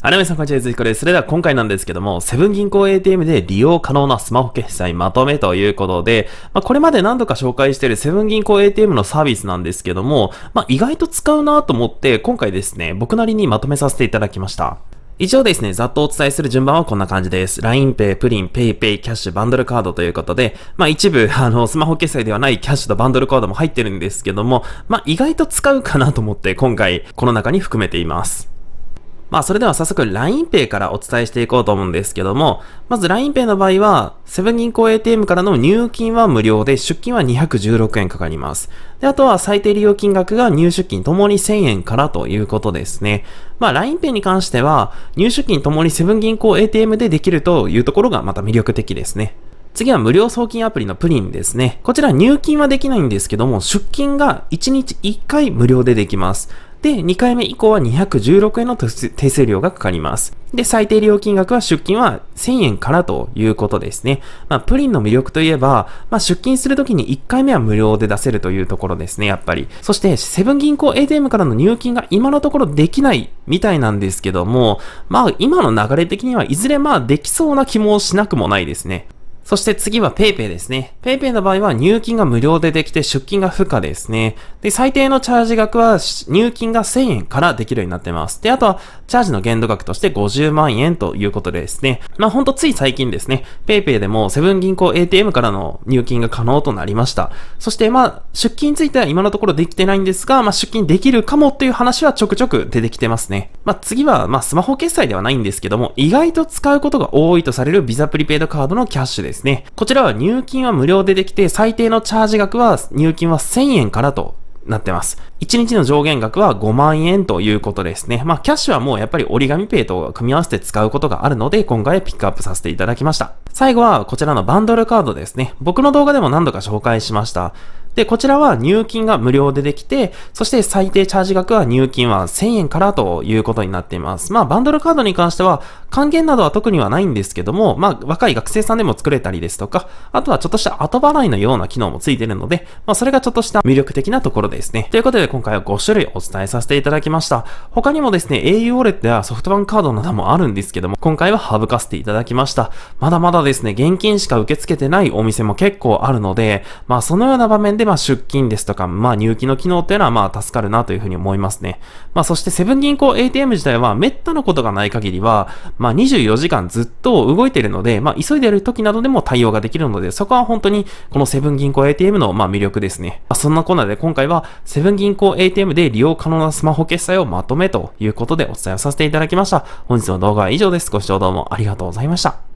はなみさん、こんにちは。ずひこです。それでは今回なんですけども、セブン銀行 ATM で利用可能なスマホ決済まとめということで、まあ、これまで何度か紹介しているセブン銀行 ATM のサービスなんですけども、まあ、意外と使うなと思って、今回ですね、僕なりにまとめさせていただきました。以上ですね、ざっとお伝えする順番はこんな感じです。LINEPay、プリン、PayPay、キャッシュ、バンドルカードということで、まあ一部、あの、スマホ決済ではないキャッシュとバンドルカードも入ってるんですけども、まあ意外と使うかなと思って今回この中に含めています。まあそれでは早速 LINEPay からお伝えしていこうと思うんですけども、まず LINEPay の場合は、セブン銀行 ATM からの入金は無料で、出金は216円かかります。で、あとは最低利用金額が入出金ともに1000円からということですね。まあ LINEPay に関しては、入出金ともにセブン銀行 ATM でできるというところがまた魅力的ですね。次は無料送金アプリのプリンですね。こちら入金はできないんですけども、出金が1日1回無料でできます。で、2回目以降は216円の手数料がかかります。で、最低料金額は出金は1000円からということですね。まあ、プリンの魅力といえば、まあ、出金するときに1回目は無料で出せるというところですね、やっぱり。そして、セブン銀行 ATM からの入金が今のところできないみたいなんですけども、まあ、今の流れ的にはいずれまあ、できそうな気もしなくもないですね。そして次は PayPay ですね。PayPay の場合は入金が無料でできて出金が不可ですね。で、最低のチャージ額は入金が1000円からできるようになってます。で、あとはチャージの限度額として50万円ということですね。まあ、ほんとつい最近ですね、PayPay でもセブン銀行 ATM からの入金が可能となりました。そしてまあ、出金については今のところできてないんですが、まあ、出金できるかもっていう話はちょくちょく出てきてますね。まあ、次はまあ、スマホ決済ではないんですけども、意外と使うことが多いとされるビザプリペイドカードのキャッシュです。ですね。こちらは入金は無料でできて、最低のチャージ額は入金は1000円からとなってます。1日の上限額は5万円ということですね。まあ、キャッシュはもうやっぱり折り紙ペイと組み合わせて使うことがあるので、今回ピックアップさせていただきました。最後はこちらのバンドルカードですね。僕の動画でも何度か紹介しました。で、こちらは入金が無料でできて、そして最低チャージ額は入金は1000円からということになっています。まあ、バンドルカードに関しては、還元などは特にはないんですけども、まあ、若い学生さんでも作れたりですとか、あとはちょっとした後払いのような機能もついてるので、まあ、それがちょっとした魅力的なところですね。ということで、今回は5種類お伝えさせていただきました。他にもですね、au ウォレットやソフトバンクカードなどもあるんですけども、今回は省かせていただきました。まだまだですね、現金しか受け付けてないお店も結構あるので、まあ、そのような場面で、まあ、出勤ですとか、まあ、入金の機能っていうのは、まあ、助かるなというふうに思いますね。まあ、そして、セブン銀行 ATM 自体は、滅多のことがない限りは、まあ、24時間ずっと動いているので、まあ、急いでる時などでも対応ができるので、そこは本当にこのセブン銀行 ATM のまあ魅力ですね。まあ、そんなコーナーで今回はセブン銀行 ATM で利用可能なスマホ決済をまとめということでお伝えをさせていただきました。本日の動画は以上です。ご視聴どうもありがとうございました。